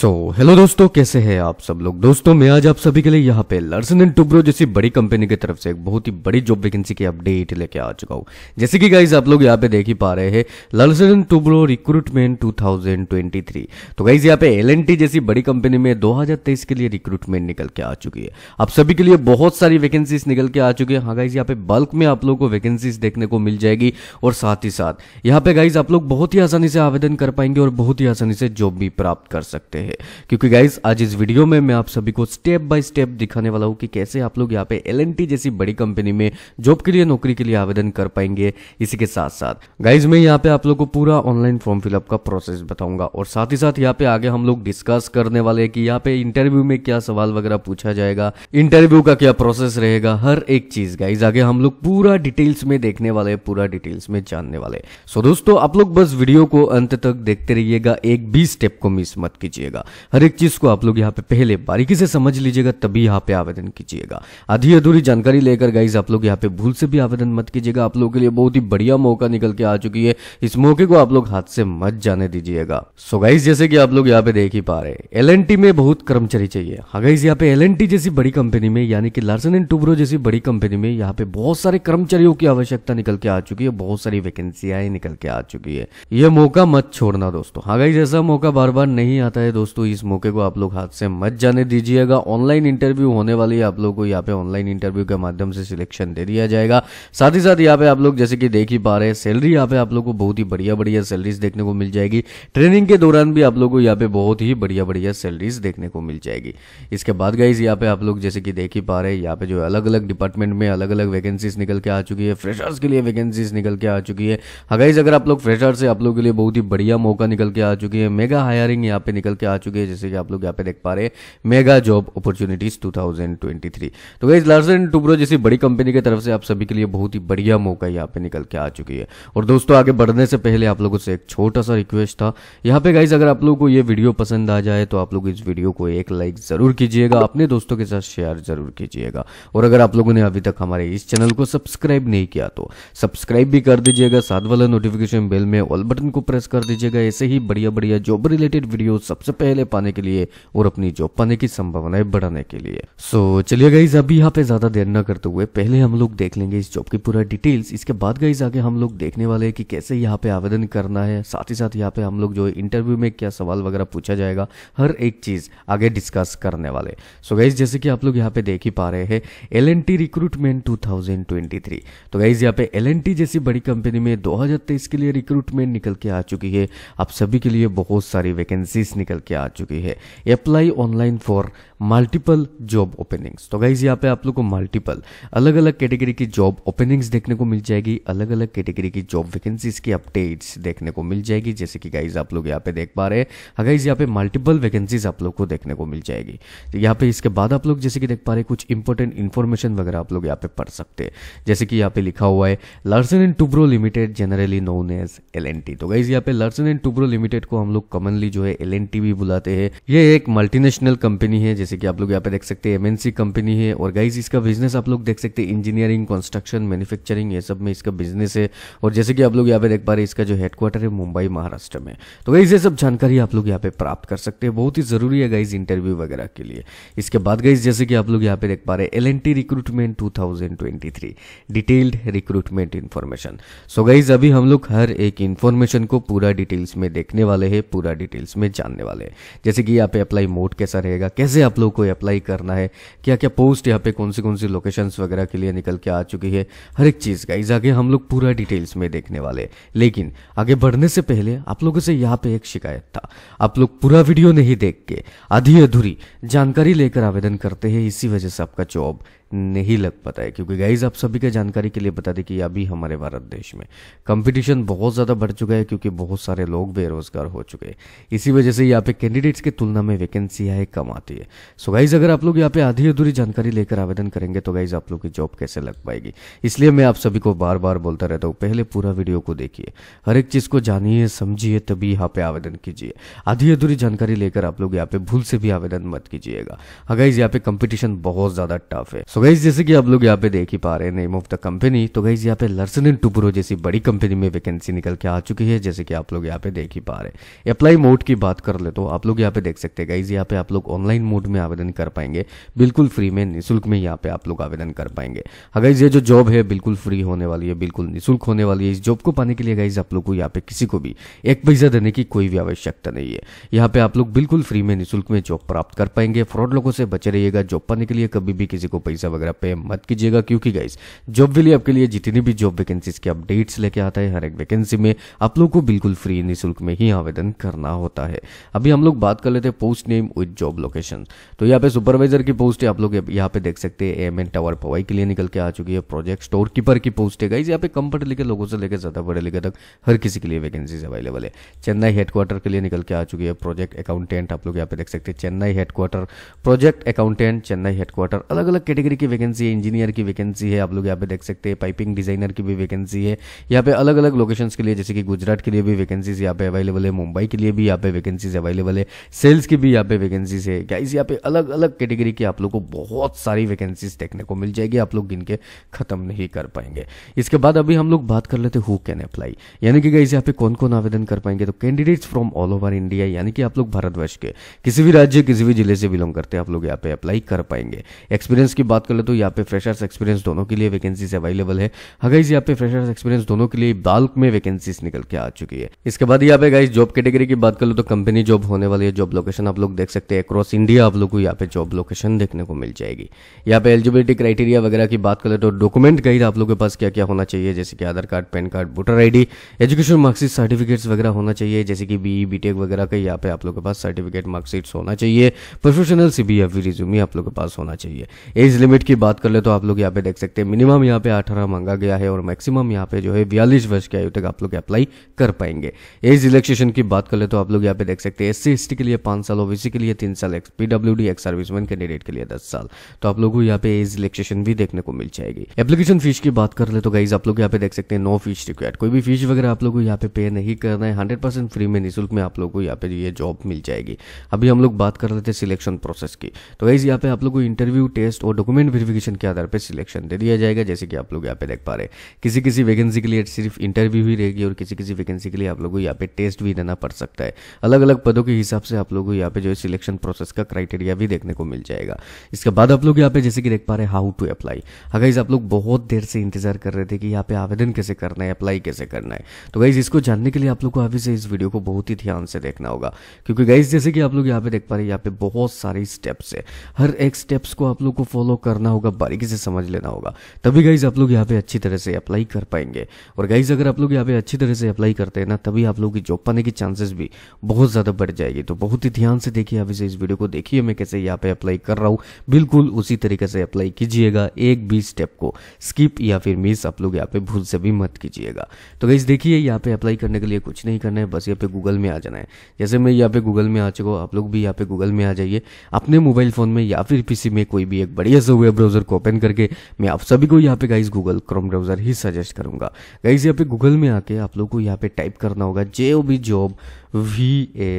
सो so, hello दोस्तों कैसे हैं आप सब लोग दोस्तों मैं आज आप सभी के लिए यहाँ पे लर्सन एंड टुब्रो जैसी बड़ी कंपनी की तरफ से एक बहुत ही बड़ी जॉब वैकेंसी की अपडेट लेके आ चुका हूँ जैसे कि गाइज आप लोग यहाँ पे देख ही पा रहे हैं लर्सन एंड टुब्रो रिक्रूटमेंट 2023 तो गाइज यहाँ पे एल जैसी बड़ी कंपनी में दो के लिए रिक्रूटमेंट निकल के आ चुकी है आप सभी के लिए बहुत सारी वैकेंसीज निकल के आ चुकी है हाँ गाइज यहाँ पे बल्क में आप लोग को वैकेंसीज देखने को मिल जाएगी और साथ ही साथ यहाँ पे गाइज आप लोग बहुत ही आसानी से आवेदन कर पाएंगे और बहुत ही आसानी से जॉब भी प्राप्त कर सकते हैं है क्योंकि गाइज आज इस वीडियो में मैं आप सभी को स्टेप बाय स्टेप दिखाने वाला हूँ कि कैसे आप लोग यहाँ पे एल जैसी बड़ी कंपनी में जॉब के लिए नौकरी के लिए आवेदन कर पाएंगे इसी के साथ साथ गाइज मैं यहाँ पे आप लोग को पूरा ऑनलाइन फॉर्म फिलअप का प्रोसेस बताऊंगा और साथ ही साथ यहाँ पे आगे हम लोग डिस्कस करने वाले की यहाँ पे इंटरव्यू में क्या सवाल वगैरह पूछा जाएगा इंटरव्यू का क्या प्रोसेस रहेगा हर एक चीज गाइज आगे हम लोग पूरा डिटेल्स में देखने वाले पूरा डिटेल्स में जानने वाले सो दोस्तों आप लोग बस वीडियो को अंत तक देखते रहिएगा एक भी स्टेप को मिस मत कीजिएगा होगा हर एक चीज को आप लोग यहाँ पे पहले बारीकी से समझ लीजिएगा तभी यहाँ पे आवेदन कीजिएगा आधी अधूरी जानकारी लेकर गाइज आप लोग यहाँ पे भूल से भी आवेदन मत कीजिएगा आप लोगों के लिए बहुत ही बढ़िया मौका निकल के आ चुकी है इस मौके को आप लोग हाथ से मत जाने दीजिएगा सो गाइज जैसे की आप लोग यहाँ पे देख ही पा रहे एल में बहुत कर्मचारी चाहिए हाँ गाइज यहाँ पे एल जैसी बड़ी कंपनी में यानी कि लार्सन एंड टूब्रो जैसी बड़ी कंपनी में यहाँ पे बहुत सारे कर्मचारियों की आवश्यकता निकल के आ चुकी है बहुत सारी वैकेंसियां निकल के आ चुकी है यह मौका मत छोड़ना दोस्तों हाँ गाइज ऐसा मौका बार बार नहीं आता है दोस्तों दोस्तों इस मौके को आप लोग हाथ से मत जाने दीजिएगा ऑनलाइन इंटरव्यू होने वाली है आप लोग को यहाँ पे ऑनलाइन इंटरव्यू के माध्यम से सिलेक्शन दे दिया जाएगा साथ ही साथ यहाँ पे आप लोग जैसे कि देख ही पा रहे हैं सैलरी यहाँ पे आप लोग को बहुत ही बढ़िया बढ़िया सैलरीज देखने को मिल जाएगी ट्रेनिंग के दौरान भी आप लोग को यहाँ पे बहुत ही बढ़िया बढ़िया सैलरीज देखने को मिल जाएगी इसके बाद गाइज यहाँ पे आप लोग जैसे कि देख ही पा रहे हैं यहाँ पे जो अलग अलग डिपार्टमेंट में अलग अलग वैकेंसीज निकल के आ चुकी है फ्रेशर्स के लिए वैकेंसीज निकल के आ चुकी है गाइज हाँ अगर आप लोग फ्रेशर्स है आप लोग के लिए बहुत ही बढ़िया मौका निकल के आ चुकी है मेगा हायरिंग यहाँ पे निकल के आ चुकी है जैसे कि आप लोग यहाँ पे देख पा रहे हैं मेगा जॉब अपॉर्चुनिटीज 2023 तो गई लार्सन टूब्रो जैसी बड़ी कंपनी की तरफ से आप सभी के लिए बहुत ही बढ़िया मौका यहाँ पे निकल के आ चुकी है और दोस्तों आगे बढ़ने से पहले आप लोगों से एक छोटा सा रिक्वेस्ट था यहाँ पे गाइज अगर आप लोगों को ये वीडियो पसंद आ जाए तो आप लोग इस वीडियो को एक लाइक जरूर कीजिएगा अपने दोस्तों के साथ शेयर जरूर कीजिएगा और अगर आप लोगों ने अभी तक हमारे इस चैनल को सब्सक्राइब नहीं किया तो सब्सक्राइब भी कर दीजिएगा साथ वाला नोटिफिकेशन बेल में ऑल बटन को प्रेस कर दीजिएगा ऐसे ही बढ़िया बढ़िया जॉब रिलेटेड वीडियो सबसे पहले पाने के लिए और अपनी जॉब पाने की संभावनाएं बढ़ाने के लिए सो so, चलिए गाइज अभी यहाँ पे ज्यादा देर न करते हुए पहले हम लोग देख लेंगे इस जॉब की पूरा डिटेल्स इसके बाद गाइज आगे हम लोग देखने वाले हैं कि कैसे यहाँ पे आवेदन करना है साथ ही साथ यहाँ पे हम लोग जो इंटरव्यू में क्या सवाल वगैरह पूछा जाएगा हर एक चीज आगे डिस्कस करने वाले सो गाइज जैसे कि आप लोग यहाँ पे देख ही पा रहे हैं L N T recruitment two तो गाइज यहाँ पे एल एन टी जैसी बड़ी कंपनी में दो के लिए रिक्रूटमेंट निकल के आ चुकी है आप सभी के लिए बहुत सारी वैकेंसीज निकल लेके आ चुकी है apply online for multiple job openings तो गाइज यहाँ पे आप लोग को मल्टीपल अलग अलग कैटेगरी की जॉब ओपनिंग्स देखने को मिल जाएगी अलग अलग कैटेगरी की जॉब वैकेंसीज की अपडेट्स देखने को मिल जाएगी जैसे कि गाइज आप लोग यहाँ पे देख पा रहे हैं गाइज हाँ यहाँ पे मल्टीपल वैकेंसीज आप लोग को देखने को मिल जाएगी तो यहाँ पे इसके बाद आप लोग जैसे कि देख पा रहे कुछ इंपॉर्टेंट इन्फॉर्मेशन वगैरह आप लोग यहाँ पे पढ़ सकते हैं जैसे कि यहाँ पे लिखा हुआ है Larsen and Toubro limited generally known as L तो गाइज यहाँ पे लर्सन एंड टूब्रो लिमिटेड को हम लोग कॉमनली जो है एल भी बुलाते हैं ये एक मल्टीनेशनल कंपनी है जैसे कि आप लोग यहाँ पे देख सकते हैं एमएनसी कंपनी है और गाइज इसका बिजनेस आप लोग देख सकते हैं इंजीनियरिंग कंस्ट्रक्शन मैन्युफैक्चरिंग ये सब में इसका बिजनेस है और जैसे कि आप लोग यहाँ पे देख पा रहे हैं इसका जो हेडक्वार्टर है मुंबई महाराष्ट्र में तो गाइज ये सब जानकारी आप लोग यहाँ पे प्राप्त कर सकते हैं बहुत ही जरूरी है गाइज इंटरव्यू वगैरह के लिए इसके बाद गाइज जैसे कि आप लोग यहाँ पे देख पा रहे हैं L N T recruitment two thousand twenty three detailed recruitment information so guys अभी हम लोग हर एक इन्फॉर्मेशन को पूरा डिटेल्स में देखने वाले हैं पूरा डिटेल्स में जानने वाले है जैसे कि यहाँ पे अप्लाई मोड कैसा रहेगा कैसे आप लोग को अप्लाई करना है क्या क्या पोस्ट यहाँ पे कौन सी कौन सी लोकेशन वगैरह के लिए निकल के आ चुकी है हर एक चीज़ का इस आगे हम लोग पूरा डिटेल्स में देखने वाले लेकिन आगे बढ़ने से पहले आप लोगों से यहाँ पे एक शिकायत था आप लोग पूरा वीडियो नहीं देख के आधी अधूरी जानकारी लेकर आवेदन करते हैं इसी वजह से आपका जॉब नहीं लग पाता है क्योंकि गाइज आप सभी के जानकारी के लिए बता दें कि अभी हमारे भारत देश में कंपटीशन बहुत ज़्यादा बढ़ चुका है क्योंकि बहुत सारे लोग बेरोजगार हो चुके हैं इसी वजह से यहाँ पे कैंडिडेट्स की तुलना में वैकेंसी है कम आती है सो गाइज अगर आप लोग यहाँ पे आधी अधूरी जानकारी लेकर आवेदन करेंगे तो गाइज आप लोग की जॉब कैसे लग पाएगी इसलिए मैं आप सभी को बार बार बोलता रहता हूँ पहले पूरा वीडियो को देखिए हर एक चीज़ को जानिए समझिए तभी यहाँ पे आवेदन कीजिए आधी अधूरी जानकारी लेकर आप लोग यहाँ पे भूल से भी आवेदन मत कीजिएगा गाइज हाँ यहाँ पे कंपटीशन बहुत ज़्यादा टफ है सो तो गाइज जैसे कि आप लोग यहाँ पे देख ही पा रहे हैं नेम ऑफ द कंपनी तो गईज यहाँ पे लर्सन इन टुब्रो जैसी बड़ी कंपनी में वैकेंसी निकल के आ चुकी है जैसे कि आप लोग यहाँ पे देख ही पा रहे हैं अप्लाई मोड की बात कर ले तो आप लोग यहाँ पे देख सकते हैं गाइज यहाँ पे आप लोग ऑनलाइन मोड में आवेदन कर पाएंगे बिल्कुल फ्री में निःशुल्क में यहाँ पे आप लोग आवेदन कर पाएंगे हाँ ये जो जॉब है बिल्कुल फ्री होने वाली है बिल्कुल निःशुल्क होने वाली है इस जॉब को पाने के लिए गाइज आप लोग को यहाँ पे किसी को भी एक पैसा देने की कोई भी आवश्यकता नहीं है यहाँ पे आप लोग बिल्कुल फ्री में निःशुल्क में जॉब प्राप्त कर पाएंगे फ्रॉड लोगों से बचे रहिएगा जॉब पाने के लिए कभी भी किसी को पैसा पैसा वगैरह पे मत कीजिएगा क्योंकि गाइज जॉब वेली आपके लिए जितनी भी जॉब वैकेंसीज के अपडेट्स लेके आता है हर एक वैकेंसी में आप लोग को बिल्कुल फ्री निःशुल्क में ही आवेदन करना होता है अभी हम लोग बात कर लेते हैं post name with job location तो यहाँ पे सुपरवाइजर की पोस्ट है आप लोग यहाँ पे देख सकते हैं एम एन टावर पवाई के लिए निकल के आ चुकी है प्रोजेक्ट स्टोर कीपर की पोस्ट है गाइज यहाँ पे कम पढ़े लिखे लोगों से लेकर ज्यादा पढ़े लिखे तक हर किसी के लिए वैकेंसीज अवेलेबल है चेन्नई हेडक्वार्टर के लिए निकल के आ चुकी है प्रोजेक्ट अकाउंटेंट आप लोग यहाँ पे देख सकते हैं Chennai headquarter project accountant Chennai headquarter अलग अलग कैटेगरी की वैकेंसी है इंजीनियर की वैकेंसी है आप लोग यहाँ पे देख सकते हैं पाइपिंग डिजाइनर की भी वैकेंसी है यहाँ पे अलग अलग लोकेशन के लिए जैसे कि गुजरात के लिए भी वैकेंसीज यहाँ पे अवेलेबल है मुंबई के लिए भी यहाँ पे वैकेंसीज अवेलेबल है सेल्स की भी यहाँ पे वैकेंसीज है क्या इस यहाँ पे अलग अलग कैटेगरी की आप लोग को बहुत सारी वैकेंसीज देखने को मिल जाएगी आप लोग गिन के खत्म नहीं कर पाएंगे इसके बाद अभी हम लोग बात कर लेते हु कैन अप्लाई यानी कि गाइज यहाँ पे कौन कौन आवेदन कर पाएंगे तो candidates from all over India यानी कि आप लोग भारतवर्ष के किसी भी राज्य किसी भी जिले से बिलोंग करते हैं आप लोग यहाँ पे अप्लाई कर पाएंगे एक्सपीरियंस की बात कर ले तो यहाँ पे फ्रेशर्स एक्सपीरियंस दोनों के लिए वैकेंसीज अवेलेबल है गाइज यहाँ पे फ्रेशर्स एक्सपीरियंस दोनों के लिए बाल्क में वैकेंसीज निकल के आ चुकी है इसके बाद यहाँ पे गाइज जॉब कैटेगरी की बात कर लो तो कंपनी जॉब होने वाली है जॉब लोकेशन आप लोग देख सकते हैं अक्रॉस इंडिया आप लोग को यहाँ पे जॉब लोकेशन देखने को मिल जाएगी यहाँ पे एलिजिबिलिटी क्राइटेरिया वगैरह की बात कर ले तो डॉक्यूमेंट गाइड आप लोगों के पास क्या क्या होना चाहिए जैसे कि Aadhaar card PAN card voter I education marksheet certificates वगैरह होना चाहिए जैसे कि बीई बीटेक e, वगैरह का यहाँ पे आप लोगों के पास सर्टिफिकेट मार्क्सिट्स होना चाहिए प्रोफेशनल सीबीएफई रिज्यूम आप लोगों के पास होना चाहिए एज लिमिट की बात कर ले तो आप लोग यहाँ पे देख सकते हैं मिनिमम यहाँ पे अठारह मांगा गया है और मैक्सिमम यहाँ पे जो है बयालीस वर्ष की आयु तक आप लोग अप्लाई कर पाएंगे एज रिलेक्सेशन की बात कर ले तो आप लोग यहाँ पे देख सकते हैं एस सी के लिए पांच साल ओबीसी के लिए तीन साल ex PW D ex serviceman candidate के लिए दस साल तो आप लोग को यहाँ पे एज रिलेक्सेशन भी देखने को मिल जाएगी एप्लीकेशन फीस की बात कर ले तो गाइज आप लोग यहाँ पे देख सकते हैं नो फीस रिक्वायर्ड कोई भी फीस वगैरह आप लोग को यहाँ पे पे नहीं करना है हंड्रेड फ्री में निःशुल्क में आप लोग को यहाँ पे ये जॉब मिल जाएगी अभी हम लोग बात कर लेते हैं सिलेक्शन प्रोसेस की तो गाइज यहाँ पे आप लोग को इंटरव्यू टेस्ट और डॉक्यूमेंट गवर्नमेंट वेरिफिकेशन के आधार पर सिलेक्शन दे दिया जाएगा जैसे कि आप लोग यहाँ पे देख पा रहे हैं किसी किसी वैकेंसी के लिए सिर्फ इंटरव्यू ही रहेगी और किसी किसी वैकेंसी के लिए आप लोग को यहाँ पे टेस्ट भी देना पड़ सकता है अलग अलग पदों के हिसाब से आप लोग को यहाँ पे जो है सिलेक्शन प्रोसेस का क्राइटेरिया भी देखने को मिल जाएगा इसके बाद आप लोग यहाँ पे जैसे कि देख पा रहे हाउ टू अप्लाई अगर आप लोग बहुत देर से इंतजार कर रहे थे कि यहाँ पे आवेदन कैसे करना है अप्लाई कैसे करना है तो गाइज इसको जानने के लिए आप लोग को अभी से इस वीडियो को बहुत ही ध्यान से देखना होगा क्योंकि गाइज जैसे कि आप लोग यहाँ पे देख पा रहे हैं यहाँ पे बहुत सारे स्टेप्स है हर एक स्टेप्स को आप लोग को फॉलो कर करना होगा बारीकी से समझ लेना होगा तभी गाइज आप लोग यहाँ पे अच्छी तरह से अप्लाई कर पाएंगे और गाइज अगर आप लोग यहाँ पे अच्छी तरह से अप्लाई करते हैं ना तभी आप लोग की जॉब पाने की चांसेस भी बहुत ज़्यादा बढ़ जाएगी तो बहुत ही ध्यान से देखिए आप इसे इस वीडियो को देखिए मैं कैसे यहाँ पे अप्लाई कर रहा हूँ बिल्कुल उसी तरीके से अप्लाई कीजिएगा एक भी स्टेप को स्किप या फिर मिस आप लोग यहाँ पे भूल से भी मत कीजिएगा तो गाइज देखिए यहाँ पे अप्लाई करने के लिए कुछ नहीं करना है बस यहाँ पे गूगल में आ जाना है जैसे मैं यहाँ पे गूगल में आ चुका हूँ आप लोग भी यहाँ पे गूगल में आ जाइए अपने मोबाइल फोन में या फिर पीसी में कोई भी एक बढ़िया सा वेब ब्राउजर को ओपन करके मैं आप सभी को यहाँ पे गाइज गूगल क्रोम ब्राउजर ही सजेस्ट करूंगा गाइज यहाँ पे गूगल में आके आप लोग को यहाँ पे टाइप करना होगा J O B job V A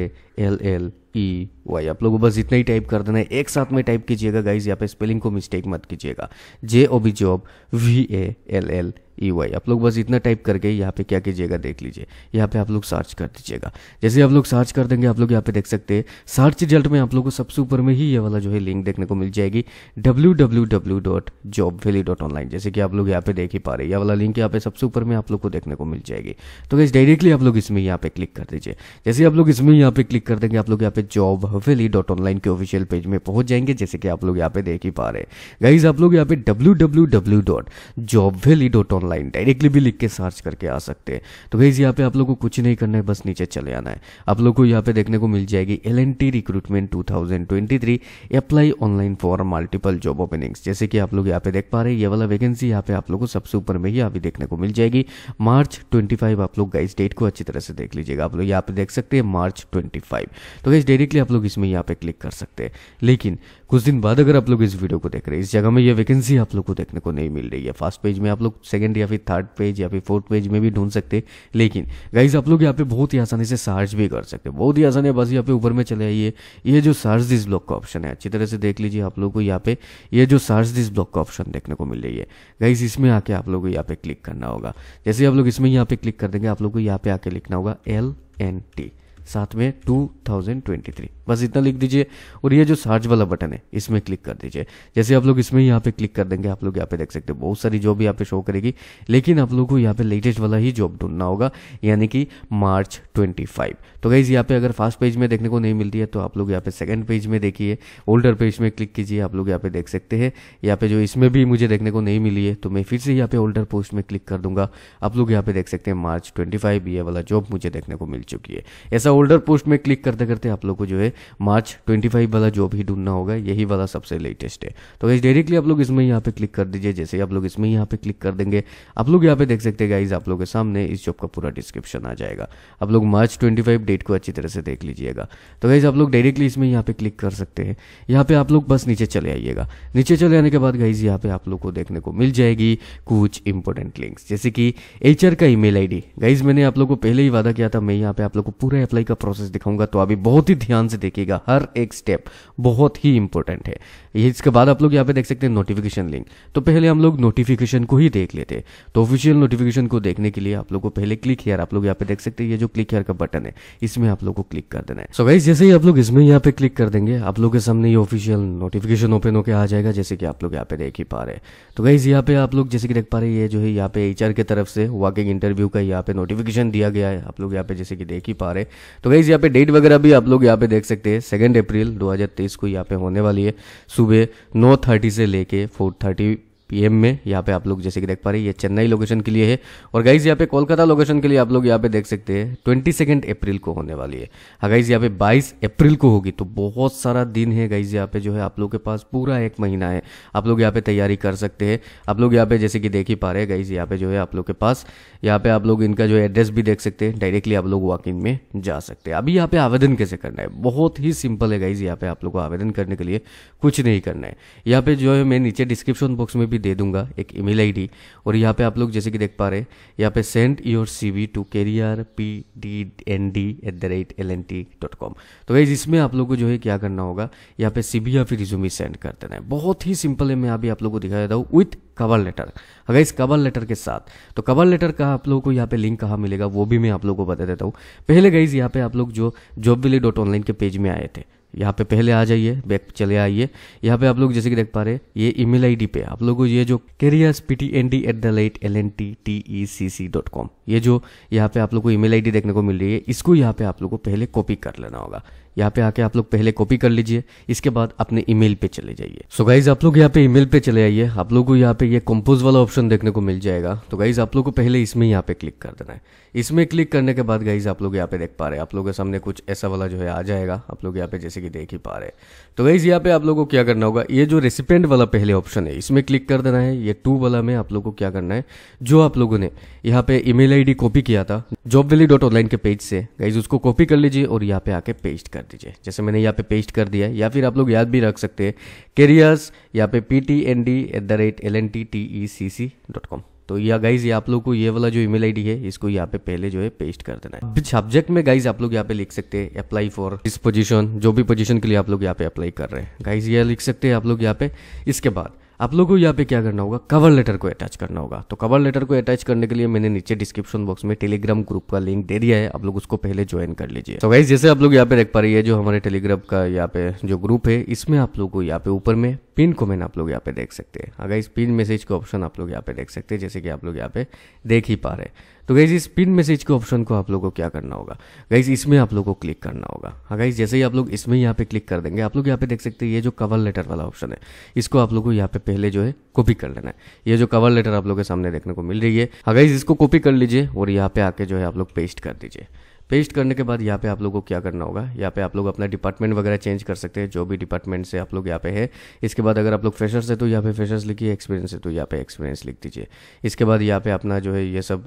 L L E Y आप लोगों को बस इतना ही टाइप कर देना है एक साथ में टाइप कीजिएगा गाइज यहाँ पे स्पेलिंग को मिस्टेक मत कीजिएगा J O B job V A L L E Y आप लोग बस इतना टाइप करके यहाँ पे क्या कीजिएगा देख लीजिए यहाँ पे आप लोग सर्च कर दीजिएगा जैसे आप लोग सर्च कर देंगे आप लोग यहाँ पे देख सकते हैं सर्च रिजल्ट में आप लोग को सबसे ऊपर में ही ये वाला जो है लिंक देखने को मिल जाएगी W W W dot job valley dot online जैसे कि आप लोग यहाँ पे देख ही पा रहे ये वाला लिंक यहाँ पे सबसे ऊपर में आप लोग को देखने को मिल जाएगी तो कैसे डायरेक्टली आप लोग इसमें यहाँ पे क्लिक कर दीजिए जैसे आप लोग इसमें यहाँ पे क्लिक कर देंगे आप लोग यहाँ पे जॉब हवेली डॉट ऑनलाइन के ऑफिशियल पेज में पहुंच जाएंगे जैसे कि आप लोग यहाँ पे देख ही पा रहे हैं गाइज आप लोग यहाँ पे W W W dot job valley dot online online directly भी लिख के सर्च करके आ सकते हैं तो भाई यहाँ पे आप लोगों को कुछ नहीं करना है बस नीचे चले आना है आप लोग को यहाँ पे देखने को मिल जाएगी L N T recruitment two thousand twenty three apply online for multiple job openings जैसे कि आप लोग यहाँ पे देख पा रहे हैं ये वाला वैकेंसी यहाँ पे आप लोग को सबसे ऊपर में ही अभी देखने को मिल जाएगी मार्च ट्वेंटी फाइव आप लोग गाइस डेट को अच्छी तरह से देख लीजिएगा आप लोग यहाँ पे देख सकते हैं मार्च ट्वेंटी फाइव तो भाई डायरेक्टली आप लोग इसमें यहाँ पे क्लिक कर सकते हैं लेकिन कुछ दिन बाद अगर आप लोग इस वीडियो को देख रहे हैं इस जगह में ये वैकेंसी आप लोग को देखने को नहीं मिल रही है फर्स्ट पेज में आप लोग सेकेंड सेकंड या फिर थर्ड पेज या फिर फोर्थ पेज में भी ढूंढ सकते लेकिन गाइज आप लोग यहाँ पे बहुत ही आसानी से सर्च भी कर सकते बहुत ही आसानी है बस यहाँ पे ऊपर में चले आइए ये जो सर्च दिस ब्लॉक का ऑप्शन है अच्छी तरह से देख लीजिए आप लोग को यहाँ पे ये जो सर्च दिस ब्लॉक का ऑप्शन देखने को मिल रही है गाइज इसमें आके आप लोग को यहाँ पे क्लिक करना होगा जैसे आप लोग इसमें यहाँ पे क्लिक कर देंगे आप लोग को यहाँ पे आके लिखना होगा एल एन टी साथ में 2023 बस इतना लिख दीजिए और ये जो सर्च वाला बटन है इसमें क्लिक कर दीजिए जैसे आप लोग इसमें यहाँ पे क्लिक कर देंगे आप लोग यहाँ पे देख सकते हो बहुत सारी जॉब यहाँ पे शो करेगी लेकिन आप लोगों को यहाँ पे लेटेस्ट वाला ही जॉब ढूंढना होगा यानी कि मार्च 25 तो गाइज यहाँ पे अगर फर्स्ट पेज में देखने को नहीं मिलती है तो आप लोग यहाँ पे सेकंड पेज में देखिए ओल्डर पेज में क्लिक कीजिए आप लोग यहाँ पे देख सकते हैं यहाँ पे जो इसमें भी मुझे देखने को नहीं मिली है तो मैं फिर से यहाँ पे ओल्डर पोस्ट में क्लिक कर दूंगा आप लोग यहाँ पे देख सकते हैं मार्च ट्वेंटी ये वाला जॉब मुझे देखने को मिल चुकी है ऐसा ओल्डर पोस्ट में क्लिक करते करते आप लोग को जो है मार्च 25 वाला जॉब ही ढूंढना होगा यही वाला सबसे लेटेस्ट है तो गाइज डायरेक्टली आप लोग इसमें यहाँ पे क्लिक कर दीजिए जैसे ही आप लोग इसमें यहाँ पे क्लिक कर देंगे आप लोग यहाँ पे देख सकते हैं गाइज आप लोग के सामने इस जॉब का पूरा डिस्क्रिप्शन आ जाएगा आप लोग मार्च ट्वेंटी डेट को अच्छी तरह से देख लीजिएगा तो गाइज आप लोग डायरेक्टली इसमें यहाँ पे क्लिक कर सकते हैं यहाँ पे आप लोग बस नीचे चले आइएगा नीचे चले आने के बाद गाइज यहाँ पे आप लोग को देखने को मिल जाएगी कुछ इंपोर्टेंट लिंक्स जैसे कि एचआर का ईमेल आईडी गाइज मैंने आप लोग को पहले ही वादा किया था मैं यहाँ पे आप लोग को पूरा अप्लाई का प्रोसेस दिखाऊंगा तो अभी बहुत ही ध्यान से देखिएगा हर एक स्टेप बहुत ही इंपॉर्टेंट है ये इसके बाद आप लोग यहाँ पे देख सकते हैं नोटिफिकेशन लिंक तो पहले हम लोग नोटिफिकेशन को ही देख लेते तो ऑफिशियल नोटिफिकेशन को देखने के लिए आप लोग को पहले क्लिक हेयर आप लोग यहाँ पे देख सकते हैं ये जो क्लिक हेयर का बटन है इसमें आप लोग को क्लिक कर देना है सो so गाइज जैसे ही आप लोग इसमें यहाँ पे क्लिक कर देंगे आप लोग के सामने ये ऑफिशियल नोटिफिकेशन ओपन होकर आ जाएगा जैसे कि आप लोग यहाँ पे देख ही पा रहे तो गाइज यहाँ पे आप लोग जैसे कि देख पा रहे ये जो है यहाँ पे एच की तरफ से वॉकिंग इंटरव्यू का यहाँ पे नोटिफिकेशन दिया गया है आप लोग यहाँ पे जैसे कि देख ही पा रहे तो गाइज यहाँ पे डेट वगैरह भी आप लोग यहाँ पे देख सकते हैं सेकेंड अप्रैल दो को यहाँ पे होने वाली है सुबह नौ थर्टी से लेके फोर थर्टी पीएम में यहाँ पे आप लोग जैसे कि देख पा रहे हैं ये चेन्नई लोकेशन के लिए है और गाइज यहाँ पे कोलकाता लोकेशन के लिए आप लोग यहाँ पे देख सकते हैं ट्वेंटी सेकेंड अप्रैल को होने वाली है हाँ गाइज यहाँ पे बाईस अप्रैल को होगी तो बहुत सारा दिन है गाइज यहाँ पे जो है आप लोग के पास पूरा एक महीना है आप लोग यहाँ पे तैयारी कर सकते हैं आप लोग यहाँ पे जैसे कि देख ही पा रहे हैं गाइज यहाँ पे जो है आप लोग के पास यहाँ पे आप लोग इनका जो एड्रेस भी देख सकते हैं डायरेक्टली आप लोग वॉक में जा सकते हैं अभी यहाँ पे आवेदन कैसे करना है बहुत ही सिंपल है गाइज यहाँ पे आप लोग को आवेदन करने के लिए कुछ नहीं करना है यहाँ पे जो है मैं नीचे डिस्क्रिप्शन बॉक्स में भी दे दूंगा एक ईमेल आईडी और यहाँ पे आप लोग जैसे कि देख पा रहे हैं यहाँ पे send your C V to career P D N D at the rate L N T dot com तो वैसे इसमें आप लोग को जो है क्या करना होगा यहाँ पे सी बी या फिर रिज्यूमी सेंड कर देना है बहुत ही सिंपल है मैं अभी आप लोग को दिखा देता हूँ विथ कवर लेटर अगर इस कवर लेटर के साथ तो कवर लेटर का आप लोगों को यहाँ पे लिंक कहाँ मिलेगा वो भी मैं आप लोगों को बता देता हूँ पहले गाइज यहाँ पे आप लोग जो जॉब विली डॉट ऑनलाइन के पेज में आए थे यहाँ पे पहले आ जाइए बैक चले आइए यहाँ पे आप लोग जैसे कि देख पा रहे हैं ये ईमेल आईडी पे आप लोग को ये जो careers P T N D at the rate L N T T E C C dot com ये जो यहाँ पे आप लोग को ईमेल आईडी देखने को मिल रही है इसको यहाँ पे आप लोग को पहले कॉपी कर लेना होगा यहाँ पे आके आप लोग पहले कॉपी कर लीजिए इसके बाद अपने ईमेल पे चले जाइए सो गाइज आप लोग यहाँ पे ईमेल पे चले आइए आप लोग को यहाँ पे ये कंपोज वाला ऑप्शन देखने को मिल जाएगा तो गाइज आप लोग को पहले इसमें यहाँ पे क्लिक कर देना है इसमें क्लिक करने के बाद गाइज आप लोग यहाँ पे देख पा रहे हैं आप लोगों के सामने कुछ ऐसा वाला जो है आ जाएगा आप लोग यहाँ पे जैसे कि देख ही पा रहे हैं तो गाइज यहाँ पे आप लोग को क्या करना होगा ये जो रेसिपेंट वाला पहले ऑप्शन है इसमें क्लिक कर देना है ये टू वाला में आप लोग को क्या करना है जो आप लोगों ने यहाँ पे ईमेल आईडी कॉपी किया था जॉब वैली डॉट के पेज से गाइज उसको कॉपी कर लीजिए और यहाँ पे आके पेस्ट कर कर दीजिए जैसे मैंने यहाँ पे पेस्ट कर दिया है या फिर आप लोग याद भी रख सकते हैं कैरियर्स यहाँ पे P T N D at the rate L N T T E C C dot com तो या गाइज ये आप लोग को ये वाला जो ईमेल आईडी है इसको यहाँ पे पहले जो है पेस्ट कर देना है सब्जेक्ट में गाइज आप लोग यहाँ पे लिख सकते हैं अप्लाई फॉर इस पोजीशन जो भी पोजीशन के लिए आप लोग यहाँ पे अप्लाई कर रहे हैं गाइज ये लिख सकते हैं आप लोग यहाँ पे इसके बाद आप लोगों को यहाँ पे क्या करना होगा कवर लेटर को अटैच करना होगा तो कवर लेटर को अटैच करने के लिए मैंने नीचे डिस्क्रिप्शन बॉक्स में टेलीग्राम ग्रुप का लिंक दे दिया है आप लोग उसको पहले ज्वाइन कर लीजिए तो वैसे जैसे आप लोग यहाँ पे देख पा रही है जो हमारे टेलीग्राम का यहाँ पे जो ग्रुप है इसमें आप लोग को यहाँ पे ऊपर में पिन कमेंट आप लोग यहाँ पे देख सकते हैं अगर इस पिन मैसेज का ऑप्शन आप लोग यहाँ पे देख सकते हैं जैसे कि आप लोग यहाँ पे देख ही पा रहे हैं तो गाइज इस पिन मैसेज के ऑप्शन को आप लोगों को क्या करना होगा गाइज इसमें आप लोगों को क्लिक करना होगा हाँ गाइज जैसे ही आप लोग इसमें यहाँ पे क्लिक कर देंगे आप लोग यहाँ पे देख सकते हैं ये जो कवर लेटर वाला ऑप्शन है इसको आप लोगों को यहाँ पे पहले जो है कॉपी कर लेना है ये जो कवर लेटर आप लोग के सामने देखने को मिल रही है हाँ गाइज इसको कॉपी कर लीजिए और यहाँ पे आके जो है आप लोग पेस्ट कर दीजिए पेस्ट करने के बाद यहाँ पे आप लोगों को क्या करना होगा यहाँ पे आप लोग अपना डिपार्टमेंट वगैरह चेंज कर सकते हैं जो भी डिपार्टमेंट से आप लोग यहाँ पे है इसके बाद अगर आप लोग फ्रेशर्स है तो यहाँ पे फ्रेशर्स लिखिए एक्सपीरियंस है तो यहाँ पे एक्सपीरियंस लिख दीजिए इसके बाद यहाँ पे अपना जो है ये सब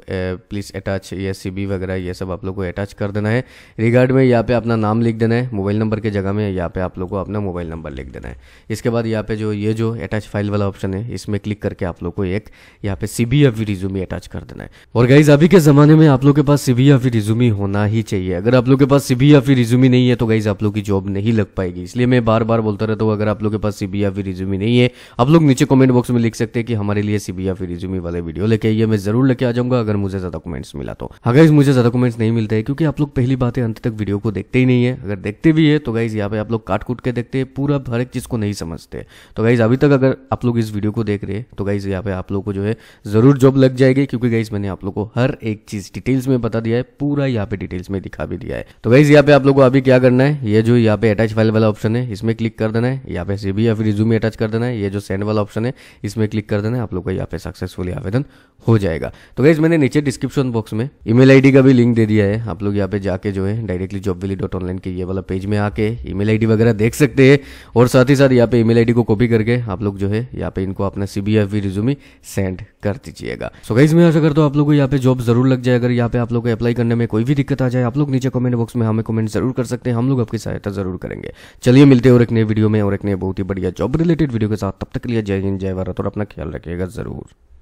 प्लीज अटैच ये सी वगैरह ये सब आप लोग को अटैच कर देना है रिगार्ड में यहाँ पे अपना नाम लिख देना है मोबाइल नंबर के जगह में यहाँ पे आप लोग को अपना मोबाइल नंबर लिख देना है इसके बाद यहाँ पे जो ये जो अटैच फाइल वाला ऑप्शन है इसमें क्लिक करके आप लोग को एक यहाँ पे सी बी रिज्यूमी अटैच कर देना है और गाइज अभी के जमाने में आप लोग के पास सी बी रिज्यूमी होना ही ही चाहिए अगर आप लोग के पास सीबी या फिर रिज्यूमी नहीं है तो गाइज आप लोग की जॉब नहीं लग पाएगी इसलिए मैं बार बार बोलता रहता हूँ अगर आप लोग के पास सीबी या फिर रिज्यूमी नहीं है आप लोग नीचे कमेंट बॉक्स में लिख सकते हैं कि हमारे लिए सीबी या फिर रिज्यूमी वाले वीडियो लेके आइए मैं जरूर लेके आ जाऊंगा अगर मुझे ज्यादा कमेंट्स मिला तो अगर हाँ मुझे ज्यादा कमेंट्स नहीं मिलते हैं क्योंकि आप लोग पहली बात है अंत तक वीडियो को देखते ही नहीं है अगर देखते भी है तो गाइज यहाँ पे आप लोग काट कुट के देखते हैं पूरा हर एक चीज को नहीं समझते तो गाइज अभी तक अगर आप लोग इस वीडियो को देख रहे हैं तो गाइज यहाँ पे आप लोग को जो है जरूर जॉब लग जाएगी क्योंकि गाइज मैंने आप लोग को हर एक चीज डिटेल्स में बता दिया है पूरा यहाँ पे डिटेल डिटेल्स में दिखा भी दिया है तो गाइज यहाँ पे आप लोगों को अभी क्या करना है ये जो यहाँ पे अटैच फाइल वाला ऑप्शन है इसमें क्लिक कर देना है यहाँ पे सीबी या फिर रिज्यूम अटैच कर देना है ये जो सेंड वाला ऑप्शन है इसमें क्लिक कर देना है आप लोग का यहाँ पे सक्सेसफुली आवेदन हो जाएगा तो गाइज मैंने नीचे डिस्क्रिप्शन बॉक्स में ईमेल आईडी का भी लिंक दे दिया है आप लोग यहाँ पे जाके जो है directly job valley dot online के ये वाला पेज में आके ईमेल आईडी वगैरह देख सकते हैं और साथ ही साथ यहाँ पे ईमेल आईडी को कॉपी करके आप लोग जो है यहाँ पे इनको अपना सीबीएफवी रिज्यूम सेंड कर दीजिएगा सो गाइज मैं आशा करता हूँ आप लोग को यहाँ पे जॉब जरूर लग जाए अगर यहाँ पे आप लोग को अप्लाई करने में कोई भी दिक्कत आ जाए आप लोग नीचे कमेंट बॉक्स में हमें कमेंट जरूर कर सकते हैं हम लोग आपकी सहायता जरूर करेंगे चलिए मिलते हैं और एक नए वीडियो में और एक नए बहुत ही बढ़िया जॉब रिलेटेड वीडियो के साथ तब तक लिया लिए जय हिंद जय भारत और अपना ख्याल रखिएगा जरूर